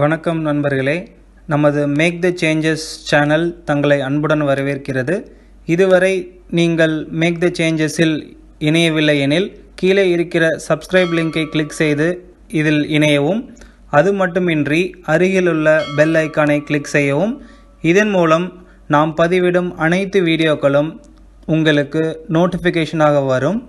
வணக்கம் நண்பர்களே நமது மேக் த சேஞ்சஸ் சேனல் தங்களை அன்புடன் வரவேற்கிறது இதுவரை நீங்கள் மேக் த சேஞ்சஸில் இணையவில்லை எனில் கீழே இருக்கிற சப்ஸ்கிரைப் லிங்கை கிளிக் செய்து இதில் இணையவும் அது மட்டுமின்றி அருகிலுள்ள பெல் ஐக்கானை கிளிக் செய்யவும் இதன் மூலம் நாம் பதிவிடும் அனைத்து வீடியோக்களும் உங்களுக்கு நோட்டிஃபிகேஷனாக வரும்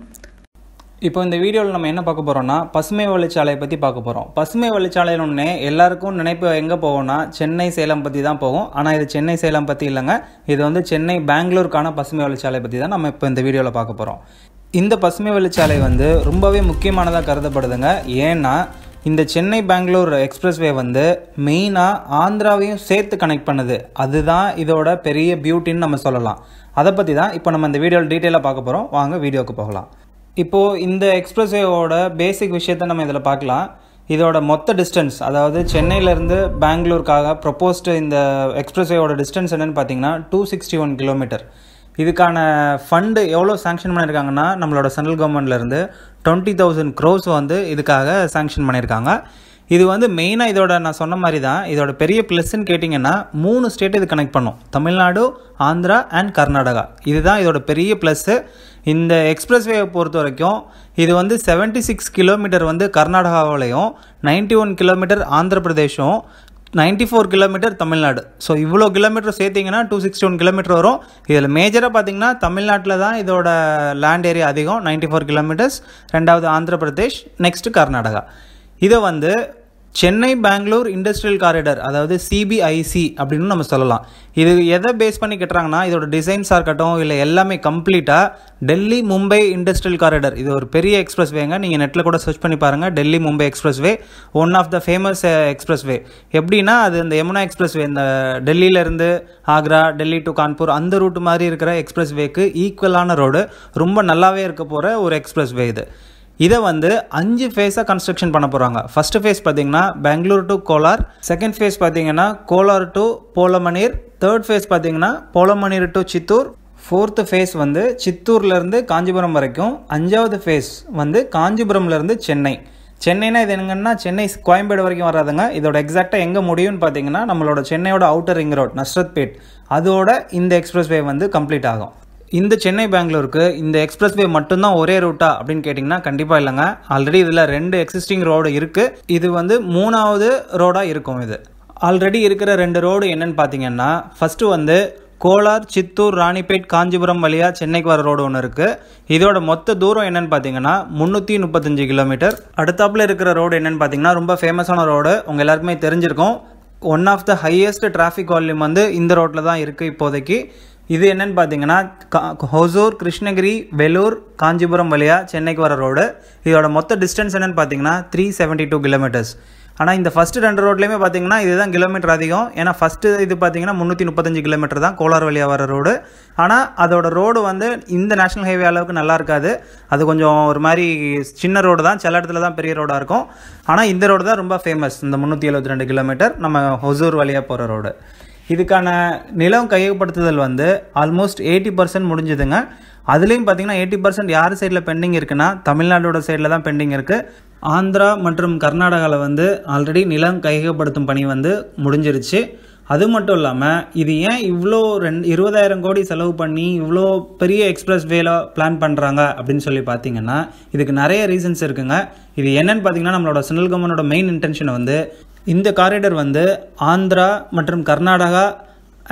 இப்போ இந்த வீடியோவில் நம்ம என்ன பார்க்க போகிறோம்னா பசுமை வழிச்சாலையை பற்றி பார்க்க போகிறோம் பசுமை வழிச்சாலையினொன்னே எல்லாருக்கும் நினைப்பு எங்கே போவோம்னா சென்னை சேலம் பற்றி தான் போகும் ஆனால் இது சென்னை சேலம் பற்றி இல்லைங்க இது வந்து சென்னை பெங்களூருக்கான பசுமை வழிச்சாலை பற்றி தான் நம்ம இப்போ இந்த வீடியோவில் பார்க்க போகிறோம் இந்த பசுமை வழிச்சாலை வந்து ரொம்பவே முக்கியமானதாக கருதப்படுதுங்க ஏன்னா இந்த சென்னை பெங்களூர் எக்ஸ்பிரஸ்வே வந்து மெயினாக ஆந்திராவையும் சேர்த்து கனெக்ட் பண்ணுது அதுதான் இதோட பெரிய பியூட்டின்னு நம்ம சொல்லலாம் அதை பற்றி தான் இப்போ நம்ம இந்த வீடியோவில் டீட்டெயிலாக பார்க்க போகிறோம் வாங்க வீடியோவுக்கு போகலாம் இப்போது இந்த எக்ஸ்பிரஸ்வேவோட பேசிக் விஷயத்த நம்ம இதில் பார்க்கலாம் இதோட மொத்த டிஸ்டன்ஸ் அதாவது சென்னையிலேருந்து பெங்களூருக்காக ப்ரப்போஸ்டு இந்த எக்ஸ்பிரஸ்வேயோட டிஸ்டன்ஸ் என்னென்னு பார்த்தீங்கன்னா டூ சிக்ஸ்டி ஒன் கிலோமீட்டர் இதுக்கான ஃபண்டு எவ்வளோ சேங்ஷன் பண்ணியிருக்காங்கன்னா நம்மளோட சென்ட்ரல் கவர்மெண்ட்லேருந்து டுவெண்ட்டி தௌசண்ட் க்ரோஸ் வந்து இதுக்காக சேங்ஷன் பண்ணியிருக்காங்க இது வந்து மெயினாக இதோட நான் சொன்ன மாதிரி தான் இதோட பெரிய ப்ளஸ்ன்னு கேட்டிங்கன்னா மூணு ஸ்டேட் இது கனெக்ட் பண்ணும் தமிழ்நாடு ஆந்திரா அண்ட் கர்நாடகா இதுதான் இதோட பெரிய ப்ளஸ்ஸு இந்த வேவை பொறுத்த வரைக்கும் இது வந்து செவன்ட்டி சிக்ஸ் கிலோமீட்டர் வந்து கர்நாடகாவிலையும் நைன்டி ஒன் கிலோமீட்டர் ஆந்திர பிரதேஷும் ninety four kilometre Tamil Nadu so இவ்வளோ கிலோமீட்டர் சேர்த்திங்கன்னா டூ சிக்ஸ்டி ஒன் கிலோமீட்டர் வரும் இதில் மேஜராக பார்த்தீங்கன்னா தமிழ்நாட்டில் தான் இதோட லேண்ட் ஏரியா அதிகம் நைன்டி ஃபோர் கிலோமீட்டர்ஸ் ரெண்டாவது ஆந்திர பிரதேஷ் நெக்ஸ்ட்டு கர்நாடகா இதை வந்து சென்னை பெங்களூர் இண்டஸ்ட்ரியல் காரிடர் அதாவது சிபிஐசி அப்படின்னு நம்ம சொல்லலாம் இது எதை பேஸ் பண்ணி கட்டுறாங்கன்னா இதோட டிசைன்ஸாக இருக்கட்டும் இல்லை எல்லாமே கம்ப்ளீட்டாக டெல்லி மும்பை இண்டஸ்ட்ரியல் காரிடர் இது ஒரு பெரிய எக்ஸ்பிரஸ் வேங்க நீங்கள் நெட்டில் கூட சர்ச் பண்ணி பாருங்கள் Delhi Mumbai expressway one of the famous expressway எப்படின்னா அது இந்த யமுனா எக்ஸ்பிரஸ் வே இந்த டெல்லியிலேருந்து ஆக்ரா டெல்லி டு கான்பூர் அந்த ரூட் மாதிரி இருக்கிற எக்ஸ்பிரஸ் வேக்கு ஈக்குவலான ரோடு ரொம்ப நல்லாவே இருக்க போகிற ஒரு எக்ஸ்பிரஸ் வே இது இதை வந்து அஞ்சு ஃபேஸாக கன்ஸ்ட்ரக்ஷன் பண்ண போகிறாங்க ஃபஸ்ட்டு ஃபேஸ் பார்த்தீங்கன்னா Bangalore to Kolar second phase பார்த்தீங்கன்னா கோலார் டு போலமணிர் தேர்ட் ஃபேஸ் பார்த்தீங்கன்னா போலமணிர் டு சித்தூர் ஃபோர்த்து ஃபேஸ் வந்து சித்தூர்லேருந்து காஞ்சிபுரம் வரைக்கும் அஞ்சாவது ஃபேஸ் வந்து காஞ்சிபுரம்லேருந்து சென்னை சென்னைனா இது என்னங்கன்னா சென்னை கோயம்பேடு வரைக்கும் வராதுங்க இதோட எக்ஸாக்டாக எங்கே முடியும்னு பார்த்தீங்கன்னா நம்மளோட சென்னையோட outer ring road Nazarathpet அதோட இந்த எக்ஸ்பிரஸ் வே வந்து கம்ப்ளீட் ஆகும் இந்த சென்னை பெங்களூருக்கு இந்த எக்ஸ்பிரஸ் வே மட்டும்தான் ஒரே ரூட்டா அப்படின்னு கேட்டிங்கன்னா கண்டிப்பாக இல்லைங்க ஆல்ரெடி இதில் ரெண்டு எக்ஸிஸ்டிங் ரோடு இருக்குது இது வந்து மூணாவது ரோடாக இருக்கும் இது ஆல்ரெடி இருக்கிற ரெண்டு ரோடு என்னன்னு பார்த்தீங்கன்னா ஃபஸ்ட்டு வந்து கோலார் சித்தூர் ராணிப்பேட் காஞ்சிபுரம் வழியாக சென்னைக்கு வர ரோடு ஒன்று இருக்குது இதோட மொத்த தூரம் என்னென்னு பார்த்தீங்கன்னா முந்நூற்றி முப்பத்தஞ்சு கிலோமீட்டர் அடுத்தாப்பில் இருக்கிற ரோடு என்னென்னு பார்த்தீங்கன்னா ரொம்ப ஃபேமஸான ரோடு உங்கள் எல்லாருக்குமே தெரிஞ்சிருக்கும் one of the highest traffic volume வந்து இந்த ரோட்டில் தான் இருக்குது இப்போதைக்கு இது என்னன்னு பார்த்தீங்கன்னா ஹொசூர் கிருஷ்ணகிரி வெலூர் காஞ்சிபுரம் வழியாக சென்னைக்கு வர ரோடு இதோட மொத்த டிஸ்டன்ஸ் என்னென்னு பார்த்தீங்கன்னா த்ரீ செவன்ட்டி டூ கிலோமீட்டர்ஸ் ஆனால் இந்த ஃபஸ்ட்டு ரெண்டு ரோட்லேயுமே பார்த்தீங்கன்னா இதுதான் கிலோமீட்டர் அதிகம் ஏன்னா ஃபஸ்ட்டு இது பார்த்தீங்கன்னா முந்நூற்றி முப்பத்தஞ்சு கிலோமீட்டர் தான் கோலார் வழியாக வர ரோடு ஆனால் அதோட ரோடு வந்து இந்த நேஷனல் ஹைவே அளவுக்கு நல்லா இருக்காது அது கொஞ்சம் ஒரு மாதிரி சின்ன ரோடு தான் சில இடத்துல தான் பெரிய ரோடாக இருக்கும் ஆனால் இந்த ரோடு தான் ரொம்ப ஃபேமஸ் இந்த முந்நூற்றி எழுபத்தி ரெண்டு கிலோமீட்டர் நம்ம ஹொசூர் வழியாக போகிற ரோடு இதுக்கான நிலம் கையகப்படுத்துதல் வந்து ஆல்மோஸ்ட் எயிட்டி பர்சன்ட் முடிஞ்சுதுங்க அதுலேயும் பார்த்தீங்கன்னா எயிட்டி பர்சன்ட் யார் சைடில் பெண்டிங் இருக்குன்னா தமிழ்நாடோட சைடில் தான் பெண்டிங் இருக்குது ஆந்திரா மற்றும் கர்நாடகாவில் வந்து ஆல்ரெடி நிலம் கையகப்படுத்தும் பணி வந்து முடிஞ்சிருச்சு அது மட்டும் இல்லாமல் இது ஏன் இவ்வளோ ரெண்டு இருபதாயிரம் கோடி செலவு பண்ணி இவ்வளோ பெரிய எக்ஸ்பிரஸ் வேல பிளான் பண்ணுறாங்க அப்படின்னு சொல்லி பார்த்தீங்கன்னா இதுக்கு நிறைய ரீசன்ஸ் இருக்குங்க இது என்னன்னு பார்த்தீங்கன்னா நம்மளோட சென்ட்ரல் கவர்மெண்டோட மெயின் இன்டென்ஷன் வந்து இந்த காரிடர் வந்து ஆந்திரா மற்றும் கர்நாடகா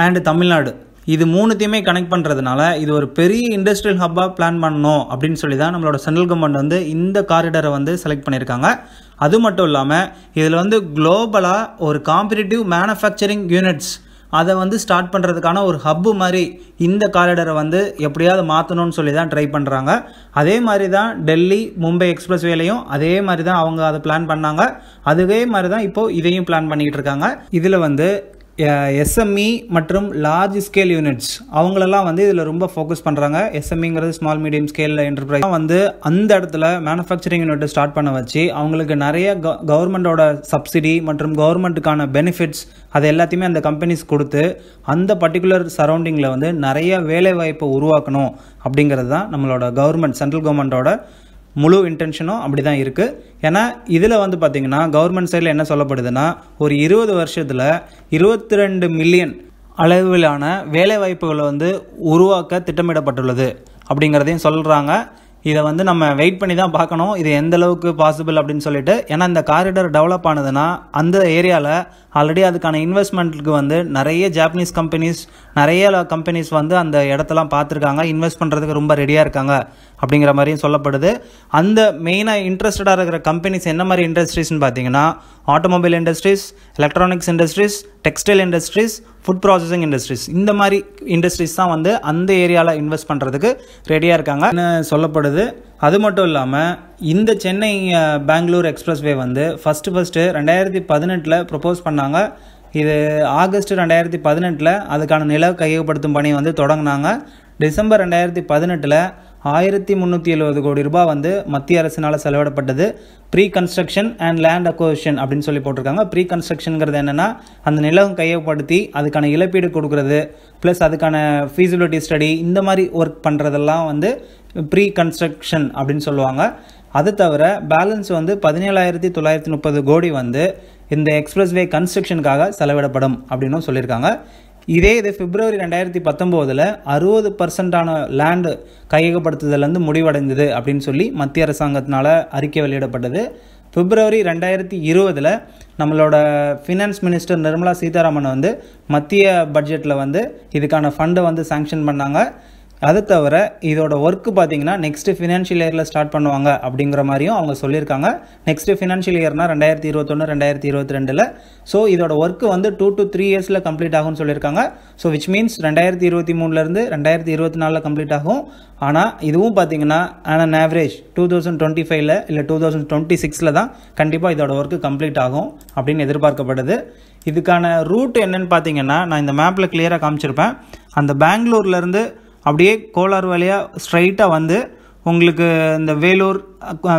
அண்டு தமிழ்நாடு இது மூணுத்தையுமே கனெக்ட் பண்ணுறதுனால இது ஒரு பெரிய இண்டஸ்ட்ரியல் ஹப்பாக பிளான் பண்ணணும் அப்படின்னு சொல்லி தான் நம்மளோட சென்ட்ரல் கவர்மெண்ட் வந்து இந்த காரிடரை வந்து செலக்ட் பண்ணியிருக்காங்க அது மட்டும் இல்லாமல் இதில் வந்து குளோபலாக ஒரு காம்படிட்டிவ் மேனுஃபேக்சரிங் யூனிட்ஸ் அதை வந்து ஸ்டார்ட் பண்ணுறதுக்கான ஒரு ஹப்பு மாதிரி இந்த காலிடரை வந்து எப்படியாவது மாற்றணும்னு சொல்லி தான் ட்ரை பண்ணுறாங்க அதே மாதிரி தான் டெல்லி மும்பை எக்ஸ்பிரஸ் வேலையும் அதே மாதிரி தான் அவங்க அதை பிளான் பண்ணாங்க அதே மாதிரி தான் இப்போது இதையும் பிளான் பண்ணிக்கிட்டு இருக்காங்க இதில் வந்து எஸ்எம்இ e மற்றும் லார்ஜ் ஸ்கேல் யூனிட்ஸ் அவங்களெல்லாம் வந்து இதில் ரொம்ப ஃபோக்கஸ் பண்ணுறாங்க எஸ்எம்இங்கிறது ஸ்மால் மீடியம் ஸ்கேலில் என்டர்பிரைஸ் வந்து அந்த இடத்துல மேனுஃபேக்சரிங் யூனிட் ஸ்டார்ட் பண்ண வச்சு அவங்களுக்கு நிறைய க கவர்மெண்டோட சப்சிடி மற்றும் கவர்மெண்ட்டுக்கான பெனிஃபிட்ஸ் அது எல்லாத்தையுமே அந்த கம்பெனிஸ் கொடுத்து அந்த பர்டிகுலர் சரௌண்டிங்கில் வந்து நிறைய வேலைவாய்ப்பை உருவாக்கணும் அப்படிங்கிறது தான் நம்மளோட கவர்மெண்ட் சென்ட்ரல் கவர்மெண்ட்டோட முழு இன்டென்ஷனும் அப்படி தான் இருக்குது ஏன்னா இதில் வந்து பார்த்திங்கன்னா கவர்மெண்ட் சைடில் என்ன சொல்லப்படுதுன்னா ஒரு இருபது வருஷத்தில் இருபத்தி ரெண்டு மில்லியன் அளவிலான வேலைவாய்ப்புகளை வந்து உருவாக்க திட்டமிடப்பட்டுள்ளது அப்படிங்கிறதையும் சொல்கிறாங்க இதை வந்து நம்ம வெயிட் பண்ணி தான் பார்க்கணும் இது எந்த அளவுக்கு பாசிபிள் அப்படின்னு சொல்லிட்டு ஏன்னா இந்த காரிடர் டெவலப் ஆனதுன்னா அந்த ஏரியாவில் ஆல்ரெடி அதுக்கான இன்வெஸ்ட்மெண்ட்டுக்கு வந்து நிறைய ஜாப்பனீஸ் கம்பெனிஸ் நிறைய கம்பெனிஸ் வந்து அந்த இடத்தெல்லாம் பார்த்துருக்காங்க இன்வெஸ்ட் பண்ணுறதுக்கு ரொம்ப ரெடியாக இருக்காங்க அப்படிங்கிற மாதிரியும் சொல்லப்படுது அந்த மெயினாக இன்ட்ரெஸ்டடாக இருக்கிற கம்பெனிஸ் என்ன மாதிரி இண்டஸ்ட்ரீஸ்னு பார்த்தீங்கன்னா automobile industries electronics industries textile industries food processing industries இந்த மாதிரி இண்டஸ்ட்ரீஸ் தான் வந்து அந்த ஏரியாவில் இன்வெஸ்ட் பண்ணுறதுக்கு ரெடியாக இருக்காங்க சொல்லப்படுது அது மட்டும் இல்லாமல் இந்த சென்னை பெங்களூர் எக்ஸ்பிரஸ்வே வந்து ஃபஸ்ட்டு ஃபஸ்ட்டு ரெண்டாயிரத்தி பதினெட்டில் ப்ரொப்போஸ் பண்ணாங்க இது ஆகஸ்ட் ரெண்டாயிரத்தி பதினெட்டில் அதுக்கான நில கையகப்படுத்தும் பணி வந்து தொடங்கினாங்க டிசம்பர் ரெண்டாயிரத்தி பதினெட்டில் ஆயிரத்தி முந்நூற்றி எழுபது கோடி ரூபாய் வந்து மத்திய அரசினால் செலவிடப்பட்டது pre construction and land acquisition அப்படின்னு சொல்லி போட்டிருக்காங்க ப்ரீ கன்ஸ்ட்ரக்ஷனுங்கிறது என்னென்னா அந்த நிலம் கையப்படுத்தி அதுக்கான இழப்பீடு கொடுக்குறது ப்ளஸ் அதுக்கான ஃபீசிபிலிட்டி ஸ்டடி இந்த மாதிரி ஒர்க் பண்ணுறதெல்லாம் வந்து ப்ரீ கன்ஸ்ட்ரக்ஷன் அப்படின்னு சொல்லுவாங்க அது தவிர பேலன்ஸ் வந்து பதினேழாயிரத்தி தொள்ளாயிரத்தி முப்பது கோடி வந்து இந்த எக்ஸ்பிரஸ்வே கன்ஸ்ட்ரக்ஷனுக்காக செலவிடப்படும் அப்படின்னும் சொல்லியிருக்காங்க இதே இது பிப்ரவரி ரெண்டாயிரத்தி பத்தொம்போதில் அறுபது பர்சன்டான லேண்டு கையகப்படுத்துதலேருந்து முடிவடைந்தது அப்படின்னு சொல்லி மத்திய அரசாங்கத்தினால் அறிக்கை வெளியிடப்பட்டது பிப்ரவரி ரெண்டாயிரத்தி இருபதில் நம்மளோட ஃபினான்ஸ் மினிஸ்டர் நிர்மலா சீதாராமன் வந்து மத்திய பட்ஜெட்டில் வந்து இதுக்கான ஃபண்டை வந்து சேங்ஷன் பண்ணாங்க அது தவிர இதோட ஒர்க்கு பார்த்தீங்கன்னா நெக்ஸ்ட் ஃபினான்ஷியல் இயரில் ஸ்டார்ட் பண்ணுவாங்க அப்படிங்கிற மாதிரியும் அவங்க சொல்லியிருக்காங்க நெக்ஸ்ட் ஃபினான்ஷியல் இயர்னால் ரெண்டாயிரத்தி இருபத்தொன்று ரெண்டாயிரத்தி இருபத்தி ரெண்டில் ஸோ இதோட ஒர்க் வந்து டூ டு த்ரீ இயர்ஸில் கம்ப்ளீட் ஆகும்னு சொல்லியிருக்காங்க ஸோ விச் மீன்ஸ் ரெண்டாயிரத்தி இருபத்தி மூணுலேருந்து ரெண்டாயிரத்தி இருபத்தி நாலில் கம்ப்ளீட் ஆகும் ஆனால் இதுவும் பார்த்தீங்கன்னா on average two thousand twenty ஃபைவ்ல இல்லை டூ தௌசண்ட் டுவெண்ட்டி சிக்ஸில் தான் கண்டிப்பாக இதோட ஒர்க்கு கம்ப்ளீட் ஆகும் அப்படின்னு எதிர்பார்க்கப்படுது இதுக்கான ரூட் என்னன்னு பார்த்தீங்கன்னா நான் இந்த மேப்பில் கிளியராக காமிச்சிருப்பேன் அந்த பெங்களூர்லேருந்து அப்படியே கோலார் வழியாக ஸ்ட்ரைட்டாக வந்து உங்களுக்கு இந்த வேலூர்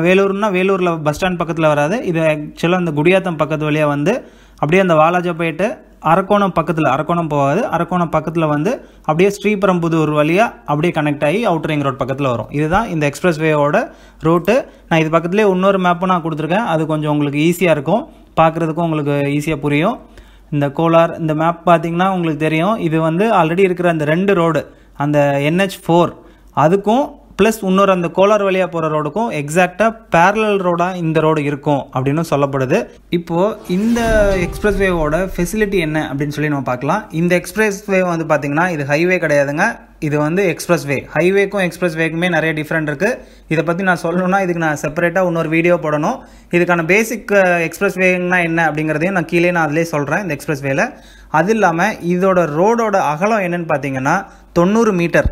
வேலூர்னா வேலூரில் பஸ் ஸ்டாண்ட் பக்கத்தில் வராது இது ஆக்சுவலாக இந்த குடியாத்தம் பக்கத்து வழியாக வந்து அப்படியே அந்த வாலாஜா போயிட்டு அரக்கோணம் பக்கத்தில் அரக்கோணம் போகாது அரக்கோணம் பக்கத்தில் வந்து அப்படியே ஸ்ரீபெரும்புதூர் வழியாக அப்படியே கனெக்ட் ஆகி அவுட் ரிங் ரோட் பக்கத்தில் வரும் இதுதான் இந்த எக்ஸ்பிரஸ் வேவோட ரூட்டு நான் இது பக்கத்துலேயே இன்னொரு மேப்பும் நான் கொடுத்துருக்கேன் அது கொஞ்சம் உங்களுக்கு ஈஸியாக இருக்கும் பார்க்குறதுக்கும் உங்களுக்கு ஈஸியாக புரியும் இந்த கோலார் இந்த மேப் பார்த்திங்கன்னா உங்களுக்கு தெரியும் இது வந்து ஆல்ரெடி இருக்கிற அந்த ரெண்டு ரோடு அந்த என்ஹெச் ஃபோர் அதுக்கும் ப்ளஸ் இன்னொரு அந்த கோலார் வழியாக போகிற ரோடுக்கும் எக்ஸாக்டாக பேரலல் ரோடாக இந்த ரோடு இருக்கும் அப்படின்னு சொல்லப்படுது இப்போது இந்த எக்ஸ்பிரஸ் வேவோட ஃபெசிலிட்டி என்ன அப்படின்னு சொல்லி நம்ம பார்க்கலாம் இந்த எக்ஸ்பிரஸ் வே வந்து பார்த்திங்கன்னா இது ஹைவே கிடையாதுங்க இது வந்து எக்ஸ்பிரஸ் வே ஹைவேக்கும் எக்ஸ்பிரஸ் வேக்குமே நிறைய டிஃப்ரெண்ட் இருக்குது இதை பற்றி நான் சொல்லணும்னா இதுக்கு நான் செப்பரேட்டாக இன்னொரு வீடியோ போடணும் இதுக்கான பேசிக் எக்ஸ்பிரஸ் வேங்கன்னா என்ன அப்படிங்கிறதையும் நான் கீழே நான் அதிலே சொல்கிறேன் இந்த எக்ஸ்பிரஸ் வேல அது இல்லாமல் இதோட ரோடோட அகலம் என்னன்னு பார்த்தீங்கன்னா தொண்ணூறு மீட்டர்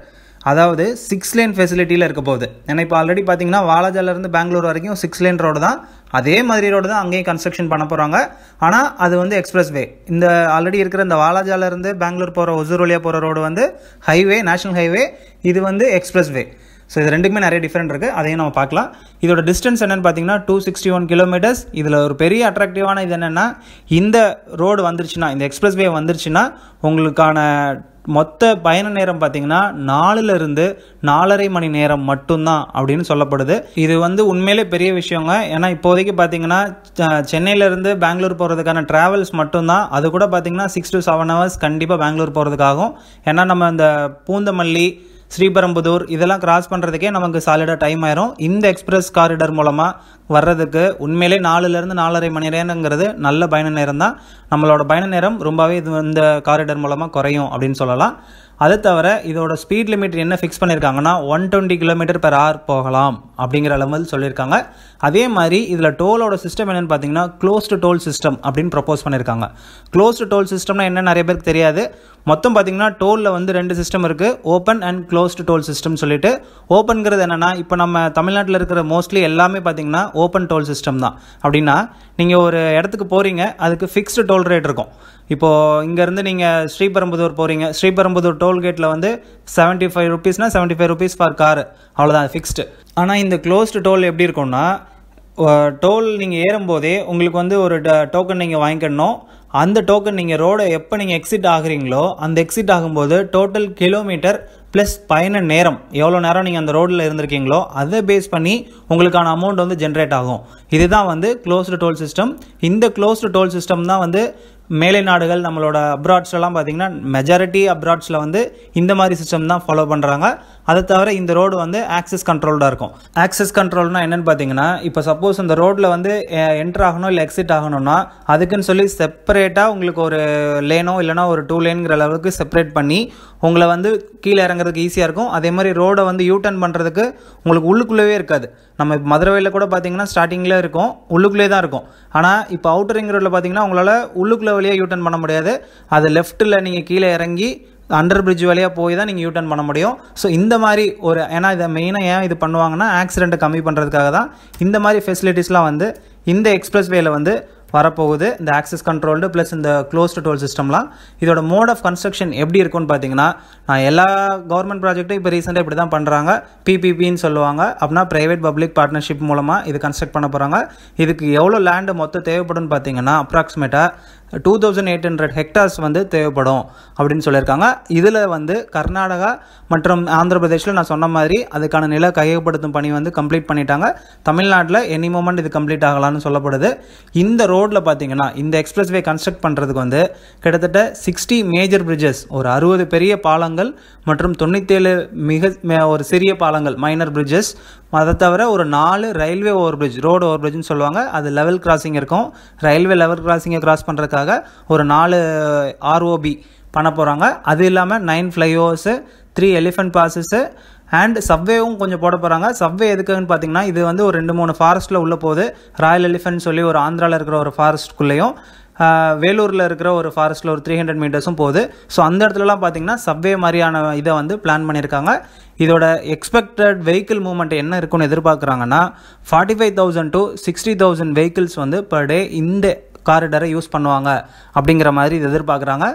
அதாவது சிக்ஸ் லேன் ஃபெசிலிட்டியில் இருக்க போகுது ஏன்னா இப்போ ஆல்ரெடி பார்த்தீங்கன்னா வாலாஜாலேருந்து பெங்களூர் வரைக்கும் சிக்ஸ் லேன் ரோடு தான் அதே மாதிரி ரோடு தான் அங்கேயும் கன்ஸ்ட்ரக்ஷன் பண்ண போகிறாங்க ஆனால் அது வந்து எக்ஸ்பிரஸ் வே இந்த ஆல்ரெடி இருக்கிற இந்த வாலாஜாலேருந்து பெங்களூர் போகிற ஒசூர் வழியாக போகிற ரோடு வந்து ஹைவே நேஷனல் ஹைவே இது வந்து எக்ஸ்பிரஸ் வே ஸோ இது ரெண்டுக்குமே நிறைய டிஃப்ரெண்ட் இருக்குது அதையும் நம்ம பார்க்கலாம் இதோட டிஸ்டன்ஸ் என்னென்னு பார்த்தீங்கன்னா டூ சிக்ஸ்டி ஒன் கிலோமீட்டர்ஸ் இதில் ஒரு பெரிய அட்ராக்டிவான இது என்னென்னா இந்த ரோடு வந்துருச்சுன்னா இந்த எக்ஸ்பிரஸ் வே வந்துருச்சுன்னா உங்களுக்கான மொத்த பயண நேரம் பார்த்தீங்கன்னா நாலுலேருந்து நாலரை மணி நேரம் மட்டும்தான் அப்படின்னு சொல்லப்படுது இது வந்து உண்மையிலே பெரிய விஷயங்க ஏன்னா இப்போதைக்கு பார்த்தீங்கன்னா சென்னையிலேருந்து பெங்களூர் போகிறதுக்கான ட்ராவல்ஸ் மட்டும்தான் அது கூட பார்த்தீங்கன்னா சிக்ஸ் டு செவன் ஹவர்ஸ் கண்டிப்பாக பெங்களூர் போகிறதுக்காகும் ஏன்னா நம்ம இந்த பூந்தமல்லி ஸ்ரீபெரும்புதூர் இதெல்லாம் கிராஸ் பண்ணுறதுக்கே நமக்கு சாலிடாக டைம் ஆயிரும் இந்த எக்ஸ்பிரஸ் காரிடர் மூலமாக வர்றதுக்கு உண்மையிலே நாலுலேருந்து நாலரை மணி நேரங்கிறது நல்ல பயண நேரம் தான் நம்மளோட பயண நேரம் ரொம்பவே இது இந்த காரிடர் மூலமாக குறையும் அப்படின்னு சொல்லலாம் அது தவிர இதோட ஸ்பீட் லிமிட் என்ன ஃபிக்ஸ் பண்ணியிருக்காங்கன்னா one twenty kilometre per hour போகலாம் அப்படிங்கிற அளவில் சொல்லியிருக்காங்க அதே மாதிரி இதில் டோலோட சிஸ்டம் என்னென்னு பார்த்தீங்கன்னா க்ளோஸ்டு டோல் சிஸ்டம் அப்படின்னு ப்ரப்போஸ் பண்ணியிருக்காங்க க்ளோஸ்டு டோல் சிஸ்டம்னா என்ன நிறைய பேருக்கு தெரியாது மொத்தம் பார்த்தீங்கன்னா டோலில் வந்து ரெண்டு சிஸ்டம் இருக்குது open and closed toll system சொல்லிட்டு ஓப்பன்கிறது என்னென்னா இப்போ நம்ம தமிழ்நாட்டில் இருக்கிற மோஸ்ட்லி எல்லாமே பார்த்தீங்கன்னா ஓப்பன் டோல் சிஸ்டம் தான் அப்படின்னா நீங்கள் ஒரு இடத்துக்கு போகிறீங்க அதுக்கு ஃபிக்ஸ்டு டோல் ரேட் இருக்கும் இப்போது இங்கேருந்து நீங்கள் ஸ்ரீபெரும்புதூர் போகிறீங்க ஸ்ரீபெரும்புதூர் டோல்கேட்டில் வந்து செவன்ட்டி ஃபைவ் ருபீஸ்னால் seventy five rupees for car அவ்வளோதான் ஃபிக்ஸ்டு ஆனால் இந்த க்ளோஸ்டு டோல் எப்படி இருக்கும்னா டோல் நீங்கள் ஏறும்போதே உங்களுக்கு வந்து ஒரு டோக்கன் நீங்கள் வாங்கிக்கணும் அந்த டோக்கன் நீங்கள் ரோடை எப்போ நீங்கள் எக்ஸிட் ஆகுறீங்களோ அந்த எக்ஸிட் ஆகும்போது டோட்டல் கிலோமீட்டர் ப்ளஸ் பயண நேரம் எவ்வளோ நேரம் நீங்கள் அந்த ரோட்டில் இருந்திருக்கீங்களோ அதை பேஸ் பண்ணி உங்களுக்கான அமௌண்ட் வந்து ஜென்ரேட் ஆகும் இதுதான் வந்து க்ளோஸ்டு டோல் சிஸ்டம் இந்த க்ளோஸ்டு டோல் சிஸ்டம் தான் வந்து மேலை நாடுகள் நம்மளோட அப்ராட்ஸ்லாம் பார்த்தீங்கன்னா மெஜாரிட்டி அப்ராட்ஸில் வந்து இந்த மாதிரி சிஸ்டம் தான் ஃபாலோ பண்ணுறாங்க அதை தவிர இந்த ரோடு வந்து ஆக்சஸ் கண்ட்ரோல்டாக இருக்கும் ஆக்சஸ் கண்ட்ரோல்னா என்னென்னு பார்த்தீங்கன்னா இப்போ சப்போஸ் இந்த ரோட்டில் வந்து என்ட்ரு ஆகணும் இல்லை எக்ஸிட் ஆகணும்னா அதுக்குன்னு சொல்லி செப்பரேட்டாக உங்களுக்கு ஒரு லேனோ இல்லைனா ஒரு டூ லேனுங்கிற அளவுக்கு செப்பரேட் பண்ணி உங்களை வந்து கீழே இறங்குறதுக்கு ஈஸியாக இருக்கும் அதே மாதிரி ரோடை வந்து யூ டர்ன் பண்ணுறதுக்கு உங்களுக்கு உள்ளுக்குள்ளேவே இருக்காது நம்ம இப்போ மதுரவையில் கூட பார்த்தீங்கன்னா ஸ்டார்டிங்கில் இருக்கும் உள்ளுக்குள்ளே தான் இருக்கும் ஆனால் இப்போ அவுட்டர் ரிங் ரோட்டில் பார்த்தீங்கன்னா உங்களால் உள்ளுக்குள்ளே வழியாக யூ டர்ன் பண்ண முடியாது அது லெஃப்ட்டில் நீங்கள் கீழே இறங்கி அண்டர் பிரிட்ஜ் வழியாக போய் தான் நீங்கள் யூட்டர்ன் பண்ண முடியும் ஸோ இந்த மாதிரி ஒரு ஏன்னா இதை மெயினாக ஏன் இது பண்ணுவாங்கன்னா ஆக்சிடென்ட்டை கம்மி பண்ணுறதுக்காக தான் இந்த மாதிரி ஃபெசிலிட்டிஸ்லாம் வந்து இந்த எக்ஸ்பிரஸ் வேல வந்து வரப்போகுது இந்த ஆக்சஸ் கண்ட்ரோல்டு ப்ளஸ் இந்த க்ளோஸ்டு டோல் சிஸ்டம்லாம் இதோட மோட் ஆஃப் கன்ஸ்ட்ரக்ஷன் எப்படி இருக்கும்னு பார்த்தீங்கன்னா நான் எல்லா கவர்மெண்ட் ப்ராஜெக்ட்டும் இப்போ ரீசெண்டாக இப்படி தான் பண்ணுறாங்க பிபிபின்னு சொல்லுவாங்க அப்படின்னா ப்ரைவேட் பப்ளிக் பார்ட்னர்ஷிப் மூலமாக இது கன்ஸ்ட்ரக்ட் பண்ண போகிறாங்க இதுக்கு எவ்வளோ லேண்டு மொத்தம் தேவைப்படும்னு பார்த்தீங்கன்னா அப்ராக்சிமேட்டாக two thousand eight hundred hectares வந்து தேவைப்படும் அப்படின்னு சொல்லியிருக்காங்க இதில் வந்து கர்நாடகா மற்றும் ஆந்திர பிரதேஷில் நான் சொன்ன மாதிரி அதுக்கான நில கையகப்படுத்தும் பணி வந்து கம்ப்ளீட் பண்ணிட்டாங்க தமிழ்நாட்டில் எனி மூமெண்ட் இது கம்ப்ளீட் ஆகலாம்னு சொல்லப்படுது இந்த ரோட்டில் பார்த்தீங்கன்னா இந்த எக்ஸ்பிரஸ் வே கன்ஸ்ட்ரக்ட் பண்ணுறதுக்கு வந்து கிட்டத்தட்ட சிக்ஸ்டி மேஜர் பிரிட்ஜஸ் ஒரு அறுபது பெரிய பாலங்கள் மற்றும் தொண்ணூற்றேழு மிக ஒரு சிறிய பாலங்கள் மைனர் பிரிட்ஜஸ் அதை தவிர ஒரு நாலு railway over bridge road over பிரிட்ஜ்னு சொல்லுவாங்க அது லெவல் கிராசிங் இருக்கும் ரயில்வே லெவல் கிராசிங்கை கிராஸ் பண்ணுறதுக்காக ஒரு நாலு ஆர்ஓபி பண்ண போகிறாங்க அது இல்லாமல் nine flyovers three elephant passes and சப்வேவும் கொஞ்சம் போட போகிறாங்க சப்வே எதுக்குன்னு பார்த்தீங்கன்னா இது வந்து ஒரு ரெண்டு மூணு ஃபாரஸ்ட்டில் உள்ளே போகுது ராயல் எலிஃபென்ட் சொல்லி ஒரு ஆந்திராவில் இருக்கிற ஒரு ஃபாரஸ்ட்குள்ளேயும் வேலூரில் இருக்கிற ஒரு ஃபாரஸ்ட்டில் ஒரு த்ரீ ஹண்ட்ரட் மீட்டர்ஸும் போகுது ஸோ அந்த இடத்துலலாம் பார்த்தீங்கன்னா சப்வே மாதிரியான இதை வந்து பிளான் பண்ணியிருக்காங்க இதோட எக்ஸ்பெக்டட் வெஹிக்கிள் மூவ்மெண்ட் என்ன இருக்குன்னு எதிர்பார்க்குறாங்கன்னா forty five thousand to sixty thousand vehicles வந்து பர் டே இந்த காரிடரை யூஸ் பண்ணுவாங்க அப்படிங்கிற மாதிரி எதிர்பார்க்குறாங்க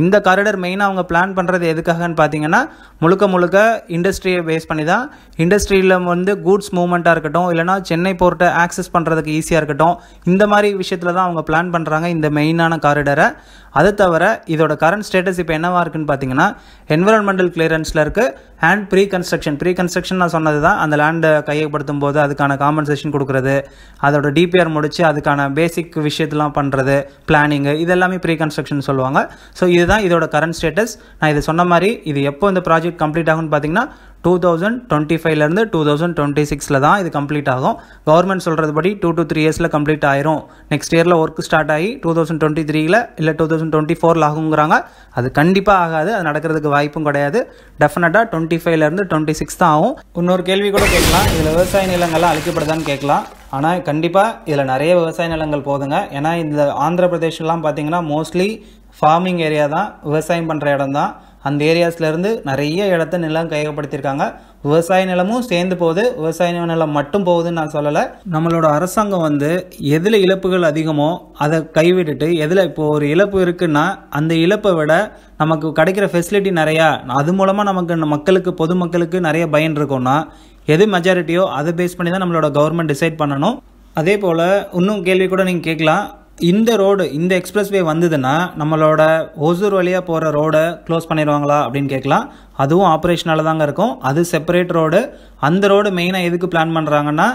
இந்த காரிடர் மெயினாக அவங்க பிளான் பண்ணுறது எதுக்காகன்னு பார்த்தீங்கன்னா முழுக்க முழுக்க இண்டஸ்ட்ரியை பேஸ் பண்ணி தான் இண்டஸ்ட்ரியில் வந்து கூட்ஸ் மூவ்மெண்ட்டாக இருக்கட்டும் இல்லைனா சென்னை போர்ட்டை ஆக்சஸ் பண்ணுறதுக்கு ஈஸியாக இருக்கட்டும் இந்த மாதிரி விஷயத்தில் தான் அவங்க பிளான் பண்ணுறாங்க இந்த மெயினான காரிடரை அதை தவிர இதோட கரண்ட் ஸ்டேட்டஸ் இப்போ என்னவாக இருக்குன்னு பார்த்தீங்கன்னா என்விரான்மெண்டல் கிளியரன்ஸில் இருக்குது and pre construction pre construction நான் சொன்னது தான் அந்த லேண்டை கையப்படுத்தும் போது அதுக்கான காம்பன்சேஷன் கொடுக்குறது அதோட டிபிஆர் முடித்து அதுக்கான பேசிக் விஷயத்தெலாம் பண்ணுறது பிளானிங்கு இதெல்லாமே ப்ரீ கன்ஸ்ட்ரக்ஷன் சொல்லுவாங்க ஸோ இதுதான் இதோட கரண்ட் ஸ்டேட்டஸ் நான் இதை சொன்ன மாதிரி இது எப்போ இந்த ப்ராஜெக்ட் கம்ப்ளீட் ஆகும்னு பார்த்தீங்கன்னா டூ தௌசண்ட் டுவெண்ட்டி ஃபைவ்லேருந்து டூ தௌசண்ட் டுவெண்ட்டி சிக்ஸில் தான் இது கம்ப்ளீட் ஆகும் கவர்மெண்ட் சொல்கிறது படி டூ டு த்ரீ இயர்ஸில் கம்ப்ளீட் ஆயிரும் நெக்ஸ்ட் இயரில் ஒர்க் ஸ்டார்ட் ஆகி டூ தௌசண்ட் டுவெண்ட்டி த்ரீயில் இல்லை டூ தௌசண்ட் டுவெண்ட்டி ஃபோரில் ஆகுங்கிறாங்க அது கண்டிப்பாக ஆகாது அது நடக்கிறதுக்கு வாய்ப்பும் கிடையாது டெஃபினட்டாக டுவெண்ட்டி ஃபைவ்லேருந்து டுவெண்ட்டி சிக்ஸ் தான் ஆகும் இன்னொரு கேள்வி கூட கேட்கலாம் இதில் விவசாய நிலங்கள்லாம் அழிக்கப்படுதான்னு கேட்கலாம் ஆனால் கண்டிப்பாக இதில் நிறைய விவசாய நிலங்கள் போதுங்க ஏன்னா இந்த ஆந்திர பிரதேஷ்லாம் பார்த்தீங்கன்னா மோஸ்ட்லி ஃபார்மிங் ஏரியா தான் விவசாயம் பண்ணுற இடம் தான் அந்த ஏரியாஸ்லேருந்து நிறைய இடத்த நிலம் கையகப்படுத்தியிருக்காங்க விவசாய நிலமும் சேர்ந்து போகுது விவசாய நிலம் மட்டும் போகுதுன்னு நான் சொல்லலை நம்மளோட அரசாங்கம் வந்து எதில் இழப்புகள் அதிகமோ அதை கைவிட்டுட்டு எதில் இப்போது ஒரு இழப்பு இருக்குன்னா அந்த இழப்பை விட நமக்கு கிடைக்கிற ஃபெசிலிட்டி நிறையா அது மூலமாக நமக்கு மக்களுக்கு பொதுமக்களுக்கு நிறைய பயன் இருக்கும்னா எது மெஜாரிட்டியோ அதை பேஸ் பண்ணி தான் நம்மளோட கவர்மெண்ட் டிசைட் பண்ணணும் அதே போல் இன்னும் கேள்வி கூட நீங்கள் கேட்கலாம் இந்த ரோடு இந்த எக்ஸ்பிரஸ்வே வந்ததுன்னா நம்மளோட ஓசூர் வழியாக போகிற ரோடை க்ளோஸ் பண்ணிடுவாங்களா அப்படின்னு கேட்கலாம் அதுவும் ஆப்ரேஷனால் தாங்க இருக்கும் அது செப்பரேட் ரோடு அந்த ரோடு மெயினாக எதுக்கு பிளான் பண்ணுறாங்கன்னா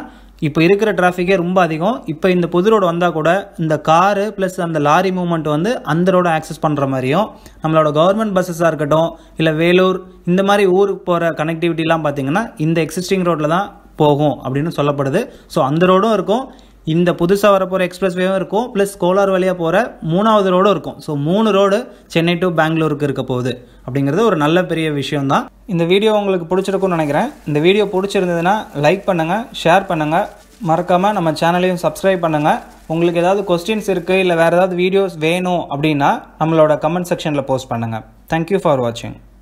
இப்போ இருக்கிற டிராஃபிக்கே ரொம்ப அதிகம் இப்போ இந்த புது ரோடு வந்தால் கூட இந்த காரு ப்ளஸ் அந்த லாரி மூவ்மெண்ட் வந்து அந்த ரோடை ஆக்சஸ் பண்ணுற மாதிரியும் நம்மளோட கவர்மெண்ட் பஸ்ஸஸாக இருக்கட்டும் இல்லை வேலூர் இந்த மாதிரி ஊருக்கு போகிற கனெக்டிவிட்டிலாம் பார்த்திங்கன்னா இந்த எக்ஸிஸ்டிங் ரோட்டில் தான் போகும் அப்படின்னு சொல்லப்படுது ஸோ அந்த ரோடும் இருக்கும் இந்த புதுசாக வரப்போகிற வேவும் இருக்கும் ப்ளஸ் கோலார் வழியாக போகிற மூணாவது ரோடும் இருக்கும் ஸோ மூணு ரோடு சென்னை டு பெங்களூருக்கு இருக்க போகுது அப்படிங்கிறது ஒரு நல்ல பெரிய விஷயம் தான் இந்த வீடியோ உங்களுக்கு பிடிச்சிருக்கும்னு நினைக்கிறேன் இந்த வீடியோ பிடிச்சிருந்ததுன்னா லைக் பண்ணுங்கள் ஷேர் பண்ணுங்கள் மறக்காமல் நம்ம சேனலையும் சப்ஸ்கிரைப் பண்ணுங்கள் உங்களுக்கு ஏதாவது கொஸ்டின்ஸ் இருக்குது இல்லை வேறு ஏதாவது வீடியோஸ் வேணும் அப்படின்னா நம்மளோட கமெண்ட் செக்ஷனில் போஸ்ட் பண்ணுங்கள் தேங்க்யூ ஃபார் வாட்சிங்